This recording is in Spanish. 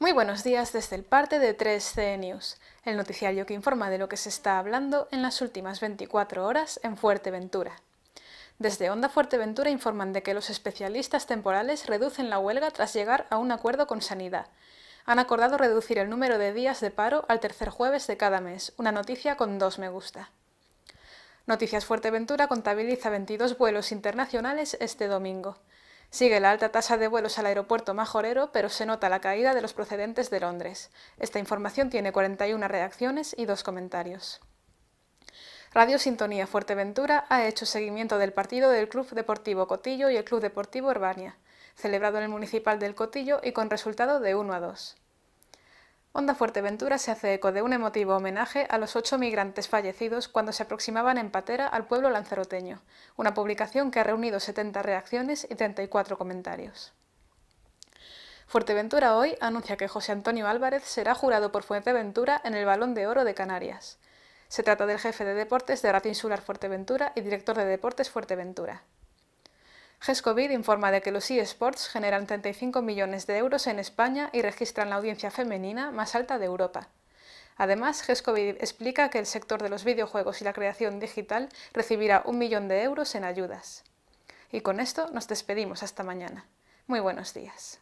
Muy buenos días desde el parte de 3C News, el noticiario que informa de lo que se está hablando en las últimas 24 horas en Fuerteventura. Desde Onda Fuerteventura informan de que los especialistas temporales reducen la huelga tras llegar a un acuerdo con Sanidad. Han acordado reducir el número de días de paro al tercer jueves de cada mes, una noticia con dos me gusta. Noticias Fuerteventura contabiliza 22 vuelos internacionales este domingo. Sigue la alta tasa de vuelos al aeropuerto majorero, pero se nota la caída de los procedentes de Londres. Esta información tiene 41 reacciones y dos comentarios. Radio Sintonía Fuerteventura ha hecho seguimiento del partido del Club Deportivo Cotillo y el Club Deportivo Urbania, celebrado en el Municipal del Cotillo y con resultado de 1 a 2. Onda Fuerteventura se hace eco de un emotivo homenaje a los ocho migrantes fallecidos cuando se aproximaban en patera al pueblo lanzaroteño, una publicación que ha reunido 70 reacciones y 34 comentarios. Fuerteventura hoy anuncia que José Antonio Álvarez será jurado por Fuerteventura en el Balón de Oro de Canarias. Se trata del jefe de deportes de Racing Insular Fuerteventura y director de deportes Fuerteventura. GESCOVID informa de que los eSports generan 35 millones de euros en España y registran la audiencia femenina más alta de Europa. Además, GESCOVID explica que el sector de los videojuegos y la creación digital recibirá un millón de euros en ayudas. Y con esto nos despedimos hasta mañana. Muy buenos días.